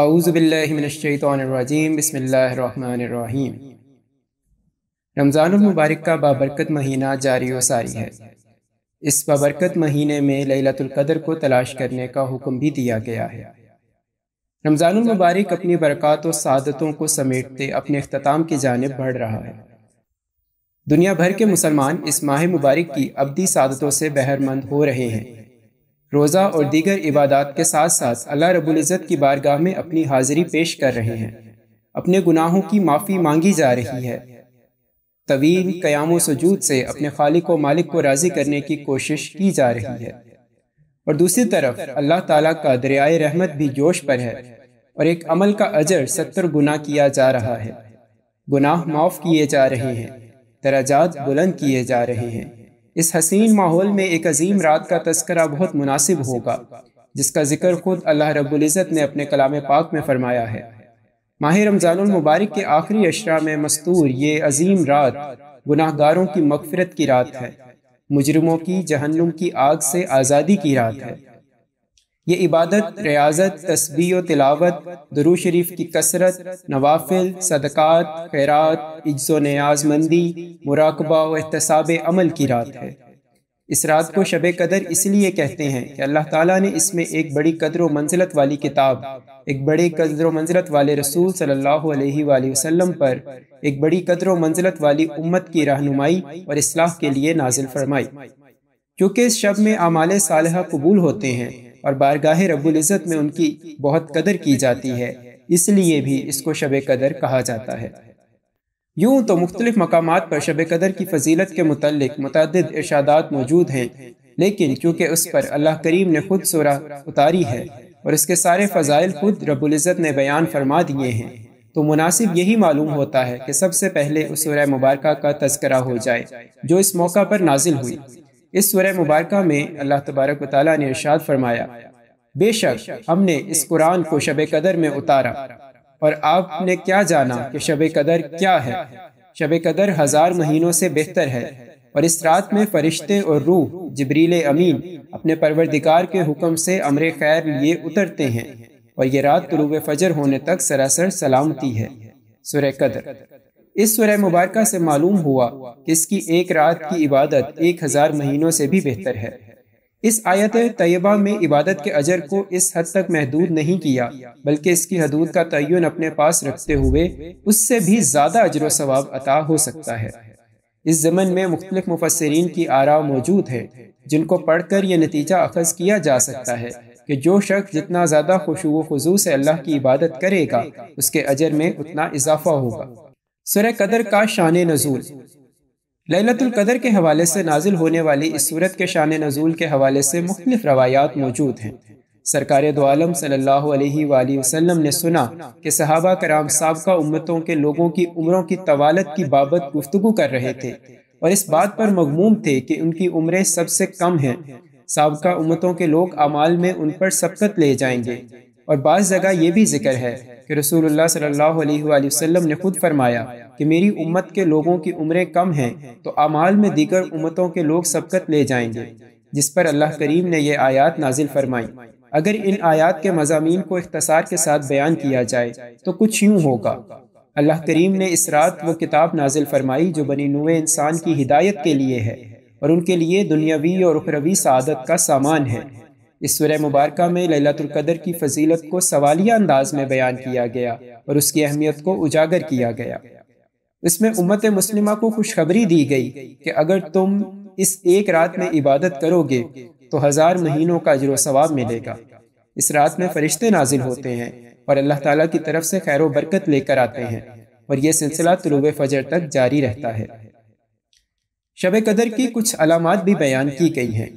आऊज़बिल्लिमिनशैतरजीम बसमीम रमज़ानमबारक का बाबरकत महीना जारी व सारी है इस बाबरकत महीने में लकदर को तलाश करने का हुक्म भी दिया गया है रमज़ानमबारक अपनी बरक़ात और सदतों को समेटते अपने अख्ताम की जानब बढ़ रहा है दुनिया भर के मुसलमान इस माह मुबारक की अबदी सदतों से बहरमंद हो रहे हैं रोज़ा और दीगर इबादत के साथ साथ अल्लाह रबुल्ज़त की बारगाह में अपनी हाजिरी पेश कर रहे हैं अपने गुनाहों की माफ़ी मांगी जा रही है तवील क़याम सजूद से अपने खालिक व मालिक को राज़ी करने की कोशिश की जा रही है और दूसरी तरफ अल्लाह ताला का दरियाए रहमत भी जोश पर है और एक अमल का अजर सत्तर गुना किया जा रहा है गुनाह माफ़ किए जा रहे हैं दराजात बुलंद किए जा रहे हैं इस हसीन माहौल में एक अजीम रात का तस्करा बहुत मुनासिब होगा जिसका जिक्र खुद अल्लाह रबुल्जत ने अपने कलाम पाक में फरमाया है माह रमज़ानमबारक के आखिरी अशरा में मस्तूर ये अजीम रात गुनाहगारों की मगफरत की रात है मुजरमों की जहन्नुम की आग से आज़ादी की रात है ये इबादत रियाजत तस्बी व तिलावत दरू शरीफ की कसरत नवाफिल सदक़ात खैरात इज्ज़ो न्याजमंदी मुराकबा व एहतसाब अमल की रात है इस रात को शब कदर इसलिए कहते हैं कि अल्लाह ताला ने इसमें एक बड़ी कदर व मंजिलत वाली किताब एक बड़े कदर व मंजिलत वाले रसूल सल्लल्लाहु अलैहि वसल्लम पर एक बड़ी कदर व मंजिलत वाली उम्मत की रहनुमाई और इसलाह के लिए नाजिल फरमाई क्योंकि इस शब में आमाल सालह कबूल होते हैं और बारगाह रबुल्ज़त में उनकी बहुत कदर की जाती है इसलिए भी इसको शब कदर कहा जाता है यूं तो मुख्तलिफ मकाम पर शब कदर की फजीलत के मतलब मतद इर्शादात मौजूद हैं लेकिन चूँकि उस पर अल्लाह करीम ने खुद सोरा उतारी है और इसके सारे फ़जाइल खुद रबुल्ज़त ने बयान फरमा दिए हैं तो मुनासिब यही मालूम होता है कि सबसे पहले उस मुबारक का तस्करा हो जाए जो इस मौका पर नाजिल हुई इस सुरह मुबारक में अल्लाह तबारक वाली ने इर्शाद फरमाया बेशक हमने इस कुरान को शब कदर में उतारा और आपने क्या जाना कि शब कदर क्या है शब कदर हज़ार महीनों से बेहतर है और इस रात में फरिश्ते और रूह जबरील अमीन अपने परवरदिकार के हुक्म से अमर खैर लिए उतरते हैं और ये रात रूब फजर होने तक सरासर सलामती है सुर कदर इस सुरह मुबारक से मालूम हुआ कि इसकी एक रात की इबादत एक हजार महीनों से भी बेहतर है इस आयत तयबा में इबादत के अजर को इस हद तक महदूद नहीं किया बल्कि इसकी हदूद का तयन अपने पास रखते हुए उससे भी ज़्यादा अजर सवाब अता हो सकता है इस जमन में मुख्तल मुफसरीन की आरा मौजूद है जिनको पढ़कर यह नतीजा अखज़ किया जा सकता है कि जो शख्स जितना ज़्यादा खुशबू खजू से अल्लाह की इबादत करेगा उसके अजर में उतना इजाफा होगा सुरह कदर का शान नज़ूल ललतुल कदर के हवाले से नाजिल होने वाली इस सूरत के शान नज़ूल के हवाले से मुख्तफ रवायात मौजूद हैं सरकार दोम आलम सल्लल्लाहु ने सुना कि सहाबा कराम सबका उम्मतों के लोगों की उम्रों की तवालत की बाबत गुफ्तु कर रहे थे और इस बात पर मगमूम थे कि उनकी उम्रें सबसे कम हैं सबका उम्मतों के लोग अमाल में उन पर सबकत ले जाएंगे और बाज़ जगह ये भी जिक्र है कि रसूलुल्लाह सल्लल्लाहु अलैहि वसल्लम ने खुद फरमाया कि मेरी उम्मत के लोगों की उम्रें कम हैं तो अमाल में दीगर उम्मतों के लोग सबकत ले जाएंगे जिस पर अल्लाह करीम ने यह आयात नाजिल फरमाई अगर इन आयात के मजामी को इख्तसार के साथ बयान किया जाए तो कुछ यूँ होगा अल्लाह करीम ने इस रात वो किताब नाजिल फरमाई जो बनी नुए इंसान की हिदायत के लिए है और उनके लिए दुनियावी और उखरवी सदत का सामान है इस सूर्य मुबारक में ललातुल कदर की फजीलत को सवालिया अंदाज में बयान किया गया और उसकी अहमियत को उजागर किया गया इसमें उम्मत मुस्लिमा को खुशखबरी दी गई कि अगर तुम इस एक रात में इबादत करोगे तो हजार महीनों का अजर सवाब मिलेगा इस रात में फरिश्ते नाजिल होते हैं और अल्लाह ताला की तरफ से खैर बरकत लेकर आते हैं और यह सिलसिला तुलब फजर तक जारी रहता है शब कदर की कुछ अलामत भी बयान की गई हैं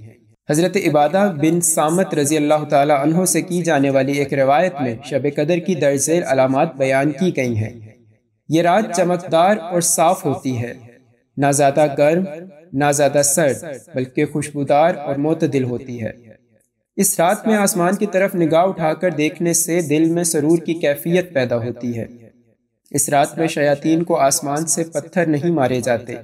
हज़रत इबादा बिन सामत रज़ी अल्लाह तहों से की जाने वाली एक रवायत में शब कदर की दर्ज अलामत बयान की गई हैं ये रात चमकदार और साफ होती है ना ज़्यादा गर्म ना ज़्यादा सर्द बल्कि खुशबूदार और मतदिल होती है इस रात में आसमान की तरफ निगाह उठाकर देखने से दिल में सरूर की कैफियत पैदा होती है इस रात में शयातीन को आसमान से पत्थर नहीं मारे जाते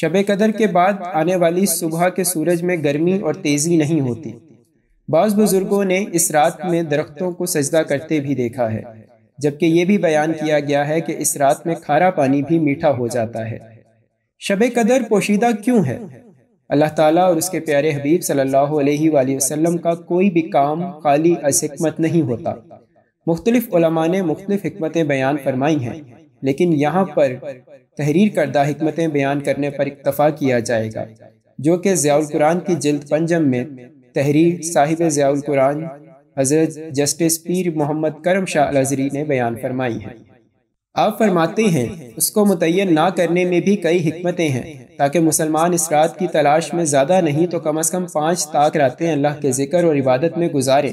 शब कदर के बाद आने वाली सुबह के सूरज में गर्मी और तेज़ी नहीं होती बाज़ बुज़ुर्गों ने इस रात में दरख्तों को सजदा करते भी देखा है जबकि ये भी बयान किया गया है कि इस रात में खारा पानी भी मीठा हो जाता है शब कदर पोशीदा क्यों है अल्लाह ताला और उसके प्यारे हबीब सल्लल्लाहु अलैहि वसल्लम का कोई भी काम खाली असमत नहीं होता मुख्तलिफ़ ने मुख्तलिफ़ हमतें बयान फरमाई हैं लेकिन यहाँ पर तहरीर करदा हमतें बयान करने पर इतफ़ा किया जाएगा जो कि ज़ियाल कुरान की जल्द पंजम में तहरीर साहिब ज़ियाल कुरान हज़रत जस्टिस पीर मोहम्मद करम शाह ने बयान फरमाई है आप फरमाते हैं उसको मुतन ना करने में भी कई हमतें हैं ताकि मुसलमान इस रात की तलाश में ज़्यादा नहीं तो कम अज़ कम पाँच ताक रातें अल्लाह के जिक्र और इबादत में गुजारें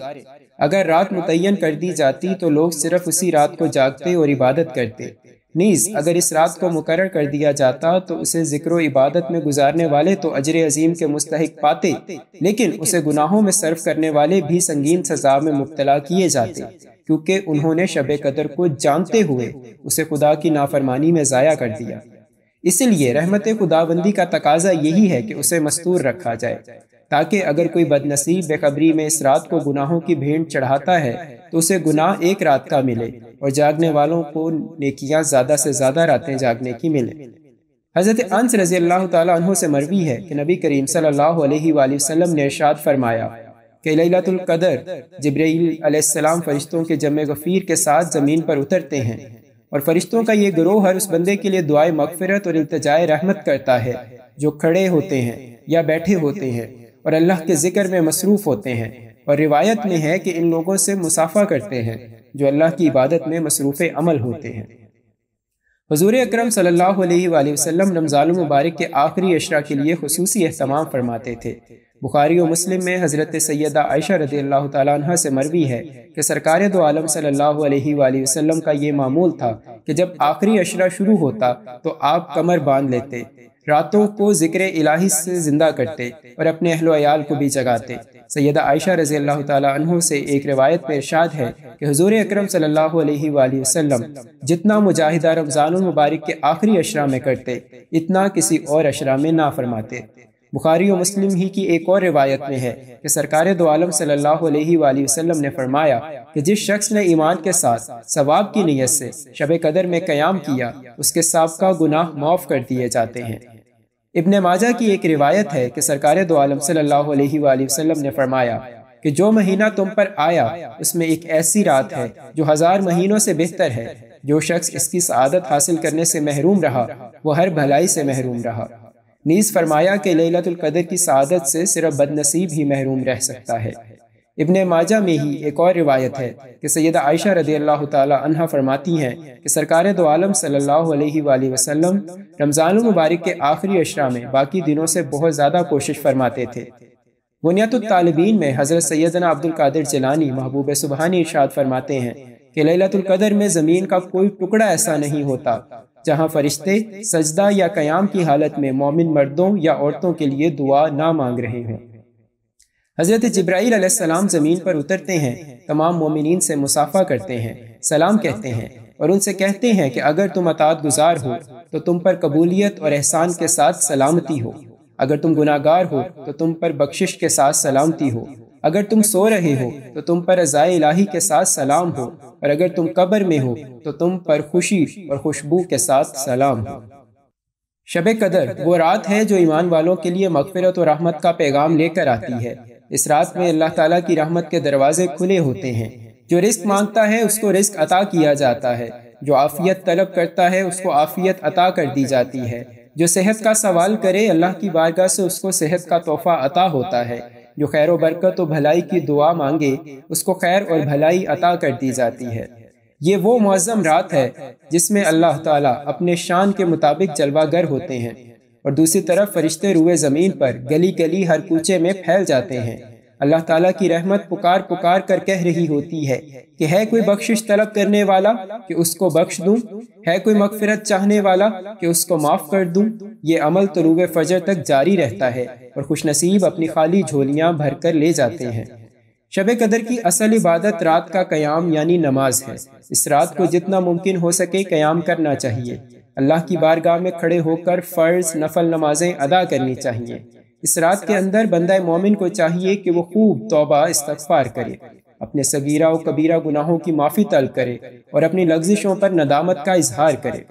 अगर रात मुतन कर दी जाती तो लोग सिर्फ उसी रात को जागते और इबादत करते नीज अगर इस रात को मुकर कर दिया जाता तो उसे तो जिक्र इबादत में गुजारने वाले तो अजर अजीम के मुस्तक पाते लेकिन उसे गुनाहों में सर्व करने वाले भी संगीन सजा में मुबतला किए जाते क्योंकि उन्होंने शब कदर को जानते हुए उसे खुदा की नाफरमानी में ज़ाया कर दिया इसलिए रहमत खुदाबंदी का तकाजा यही है कि उसे मस्तूर रखा जाए ताकि अगर कोई बदनसीब बेखबरी में इस रात को गुनाहों की भेंट चढ़ाता है तो उसे गुनाह एक रात का मिले और जागने वालों को नेकियां ज़्यादा से ज़्यादा रातें जागने की मिले हज़रत अंस रज़ी अल्लाह तहों से मरवी है कि नबी करीम सल्लल्लाहु अलैहि वसल्लम ने इरशाद फरमाया कि लैलतुल्कदर जब्राईसम फ़रिश्तों के जम गफ़ीर के साथ ज़मीन पर उतरते हैं और फरिश्तों का ये ग्रोह हर उस बंदे के लिए दुआए मगफरत और अल्तजाए रहमत करता है जो खड़े होते हैं या बैठे होते हैं और अल्लाह के ज़िक्र में मसरूफ़ होते हैं और रिवायत में है कि इन लोगों से मुसाफा करते हैं जो अल्लाह की इबादत में मसरूफ़ अमल होते हैं हजूर अक्रम सल्लल्लाहु रमज़ान मुबारक के आखिरी अशरा के लिए खसूस अहतमाम फरमाते थे बुखारी और मुस्लिम में हज़रत सैदा आयशा रदी अल्लाह तह से मरवी है कि सरकार दो आलम सल्ला वसम का ये मामूल था कि जब आखिरी अशरा शुरू होता तो आप कमर बांध लेते रातों को जिक्र इलाही से ज़िंदा करते और अपने अहलोयाल अयाल को भी जगाते सैदा आयशा रजी अल्लाह तहों से एक रिवायत में इर्शाद है कि हजूर अक्रम वसल्लम जितना मुजाहिदा रमज़ान मुबारक के आखिरी अशरा में करते इतना किसी और अशरा में ना फरमाते बुखारी और मुस्लिम ही की एक और रिवायत में है कि सरकार दो आलम सल्लल्लाहु अलैहि वसल्लम ने फरमाया कि जिस शख्स ने ईमान के साथ सवाब की नीयत से शब कदर में क्याम किया उसके सबका गुनाह माफ़ कर दिए जाते हैं इबन माजा की एक रिवायत है कि सरकार दो आलम सल्लल्लाहु अलैहि वसल्लम ने फरमाया कि जो महीना तुम पर आया उसमें एक ऐसी रात है जो हजार महीनों से बेहतर है जो शख्स इसकी शादत हासिल करने से महरूम रहा वो हर भलाई से महरूम रहा नीज़ फरमाया कि लतुल्कदर की सदत से सिर्फ बदनसीब ही महरूम रह सकता है इबन माजा में ही एक और रिवायत है कि सैद आयशा रदी अल्लाह तहा फरमाती हैं कि सरकार दो आलम सल्लल्लाहु अलैहि रमज़ान मुबारक के आखिरी अशरा में बाकी दिनों से बहुत ज़्यादा कोशिश फरमाते थे बुनियादालबीन में हज़रत सैदना अब्दुल्कदर जलानी महबूब सुबहानी इर्शाद फरमाते हैं कि लतुल्कदर में ज़मीन का कोई टुकड़ा ऐसा नहीं होता जहाँ फरिश्ते सजदा या कयाम की हालत में मोमिन मर्दों या औरतों के लिए दुआ ना मांग रहे हैं हज़रत जब्राईल सलाम ज़मीन पर उतरते हैं तमाम मोमिन से मुसाफ़ा करते हैं सलाम कहते हैं और उनसे कहते हैं कि अगर तुम अतात गुजार हो तो तुम पर कबूलियत और एहसान के साथ सलामती हो अगर तुम गुनागार हो तो तुम पर बख्शिश के साथ सलामती हो अगर तुम सो रहे हो तो तुम पर अज़ा इलाही के साथ सलाम हो और अगर तुम कब्र में हो तो तुम पर खुशी और खुशबू के साथ सलाम हो शब कदर वो रात है जो ईमान वालों के लिए मगफरत और रहमत का पैगाम लेकर आती है इस रात में अल्लाह ताला की रहमत के दरवाजे खुले होते हैं जो रिस्क मांगता है उसको रिस्क अता किया जाता है जो आफियत तलब करता है उसको आफियत अता कर दी जाती है जो सेहत का सवाल करे अल्लाह की बारगाह से उसको सेहत का तोहफा अता होता है जो खैर बरकत और भलाई की दुआ मांगे उसको खैर और भलाई अता कर दी जाती है ये वो मौज़म रात है जिसमें अल्लाह ताला अपने शान के मुताबिक जलवागर होते हैं और दूसरी तरफ फरिश्ते रुए ज़मीन पर गली गली हर कूचे में फैल जाते हैं अल्लाह ताला की रहमत पुकार पुकार कर कह रही होती है कि है कोई बख्शिश तलब करने वाला कि उसको बख्श दूं है कोई मगफरत चाहने वाला कि उसको माफ़ कर दूं ये अमल तरूब फजर तक जारी रहता है और खुशनसीब अपनी खाली झोलियाँ भर कर ले जाते हैं शब कदर की असल इबादत रात का क़याम यानी नमाज है इस रात को जितना मुमकिन हो सके क़याम करना चाहिए अल्लाह की बारगाह में खड़े होकर फ़र्ज़ नफल नमाजें अदा करनी चाहिए इस रात के अंदर बंदा मोमिन को चाहिए कि वो खूब तोबा इस्तफार करे अपने सगीरा और कबीरा गुनाहों की माफ़ी तल करे और अपनी लफ्जिशों पर नदामत का इजहार करे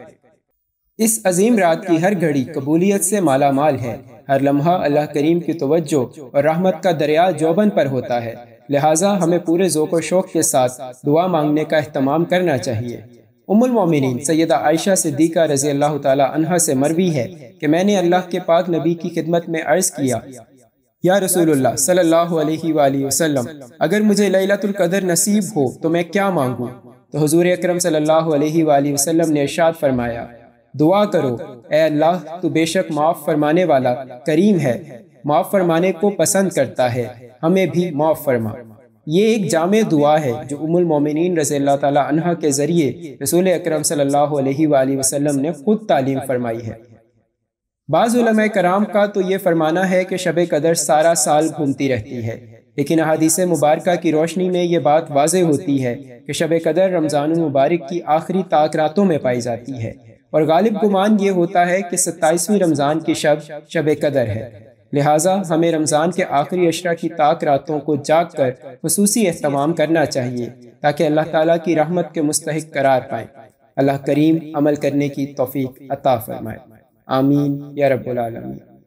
इस अजीम रात की हर घड़ी कबूलियत से माला माल है हर लम्हा अल्लाह करीम की तवज्जो और रहमत का दरिया जोबन पर होता है लिहाजा हमें पूरे जोक शौक के साथ दुआ मांगने का अहतमाम करना चाहिए उमुलमिन सैदा आयशा सिद्दीक़ा रज़ी अल्लाह तह से मरवी है कि मैंने अल्लाह के पाक नबी की खिदमत में अर्ज़ किया या रसूलुल्लाह सल्लल्लाहु अलैहि वसल्लम अगर मुझे लैलतुल कदर नसीब हो तो मैं क्या मांगूँ तो हुजूर अकरम सल्लल्लाहु अलैहि वसल्लम ने इरशाद फरमाया दुआ करो ए अल्लाह तू बेशक माफ़ फरमाने वाला करीम है माफ़ फरमाने को पसंद करता है हमें भी माफ़ फरमा ये एक जाम दुआ है जो उमुल मोमिन रज़ी तह के ज़रिए रसूल अक्रम सल्लल्लाहु ने ख़ुद तालीम फरमाई है बाज़ कराम का तो ये फरमाना है कि शब कदर सारा साल घूमती रहती है लेकिन अदीस मुबारक की रोशनी में ये बात वाज होती है कि शब कदर रमज़ान मुबारक की आखिरी ताक रातों में पाई जाती है और गालिब गुमान ये होता है कि सत्ताईसवीं रमज़ान की शब शब कदर है लिहाजा हमें रमज़ान के आखिरी अशरा की ताक रातों को जाग कर खसूसी अहतमाम करना चाहिए ताकि अल्लाह ताला की रहमत के मुस्तक करार पाएँ अल्लाह करीम अमल करने की तोफ़ी अता फ़रमाए आमीन या रब्बुल